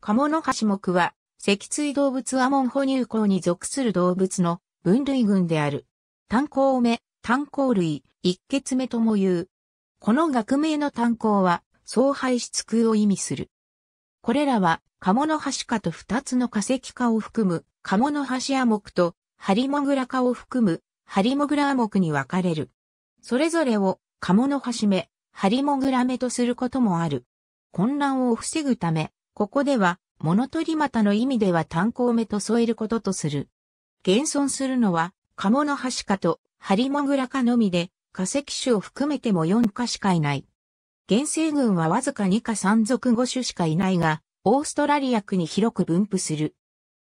カモハシモ目は、脊椎動物アモン哺乳綱に属する動物の分類群である。炭鉱目、炭鉱類、一血目とも言う。この学名の炭鉱は、総排出空を意味する。これらは、カモノハシ科と二つの化石科を含む、カモノハシア目と、ハリモグラ科を含む、ハリモグラア目に分かれる。それぞれを、カモノハシ目、ハリモグラ目とすることもある。混乱を防ぐため、ここでは、物取り股の意味では炭鉱目と添えることとする。現存するのは、カモノハシカとハリモグラカのみで、化石種を含めても4カしかいない。原生群はわずか2か3属5種しかいないが、オーストラリア区に広く分布する。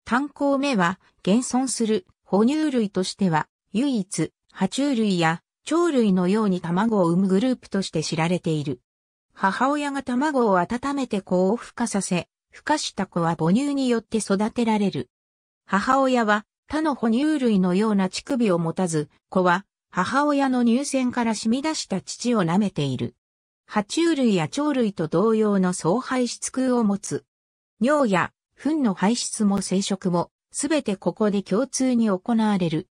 炭鉱目は、現存する哺乳類としては、唯一、爬虫類や鳥類のように卵を産むグループとして知られている。母親が卵を温めて子を孵化させ、孵化した子は母乳によって育てられる。母親は他の哺乳類のような乳首を持たず、子は母親の乳腺から染み出した乳を舐めている。爬虫類や鳥類と同様の総排出空を持つ。尿や糞の排出も生殖も、すべてここで共通に行われる。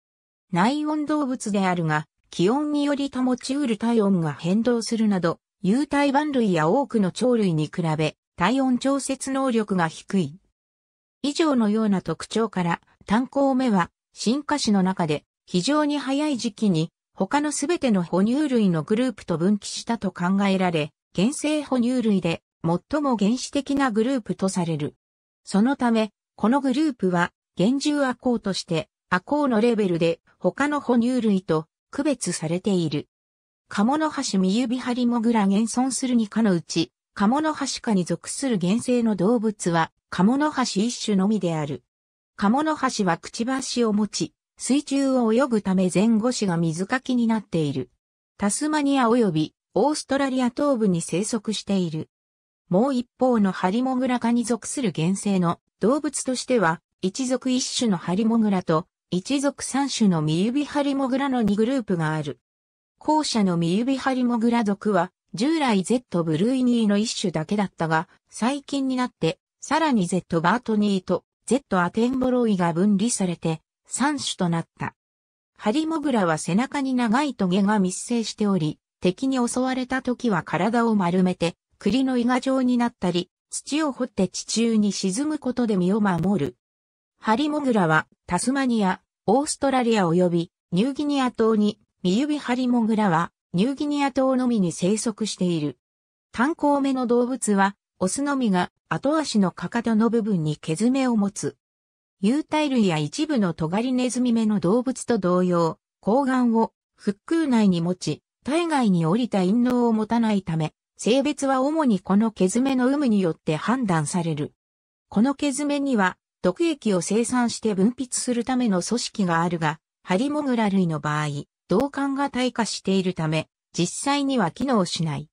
内温動物であるが、気温により保ちうる体温が変動するなど、有体万類や多くの鳥類に比べ、体温調節能力が低い。以上のような特徴から、炭鉱目は進化史の中で非常に早い時期に他のすべての哺乳類のグループと分岐したと考えられ、原生哺乳類で最も原始的なグループとされる。そのため、このグループは、原ア亜項として、亜項のレベルで他の哺乳類と区別されている。カモノハシミユビハリモグラ現存するニカのうち、カモノハシ科に属する原生の動物は、カモノハシ一種のみである。カモノハシはくちばしを持ち、水中を泳ぐため前後肢が水かきになっている。タスマニア及びオーストラリア東部に生息している。もう一方のハリモグラ科に属する原生の動物としては、一族一種のハリモグラと、一族三種のミユビハリモグラの2グループがある。後者のミユビハリモグラ族は、従来 Z ブルーイニーの一種だけだったが、最近になって、さらに Z バートニーと Z アテンボロイが分離されて、三種となった。ハリモグラは背中に長いトゲが密生しており、敵に襲われた時は体を丸めて、栗のイガ状になったり、土を掘って地中に沈むことで身を守る。ハリモグラはタスマニア、オーストラリア及びニューギニア島に、ミユビハリモグラはニューギニア島のみに生息している。炭鉱目の動物は、オスのみが後足のかかとの部分に毛爪を持つ。有体類や一部のトガリネズミ目の動物と同様、睾丸を腹腔内に持ち、体外に降りた陰嚢を持たないため、性別は主にこの毛爪の有無によって判断される。この毛爪には、毒液を生産して分泌するための組織があるが、ハリモグラ類の場合、導管が退化しているため、実際には機能しない。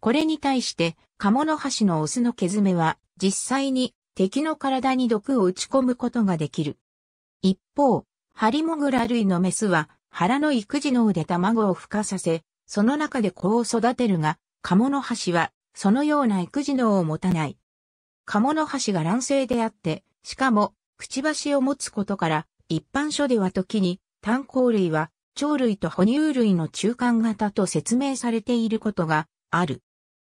これに対して、カモノハシのオスの毛爪は、実際に敵の体に毒を打ち込むことができる。一方、ハリモグラ類のメスは、腹の育児脳で卵を孵化させ、その中で子を育てるが、カモノハシは、そのような育児脳を持たない。カモノハシが卵性であって、しかも、くちばしを持つことから、一般書では時に、炭鉱類は鳥類と哺乳類の中間型と説明されていることがある。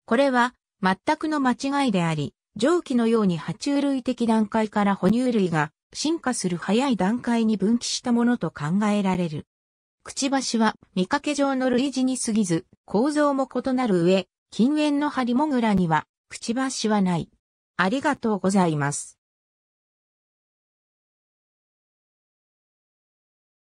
これは全くの間違いであり、上記のように爬虫類的段階から哺乳類が進化する早い段階に分岐したものと考えられる。くちばしは見かけ上の類似に過ぎず、構造も異なる上、近縁のハリモグラには、くちばしはない。ありがとうございます。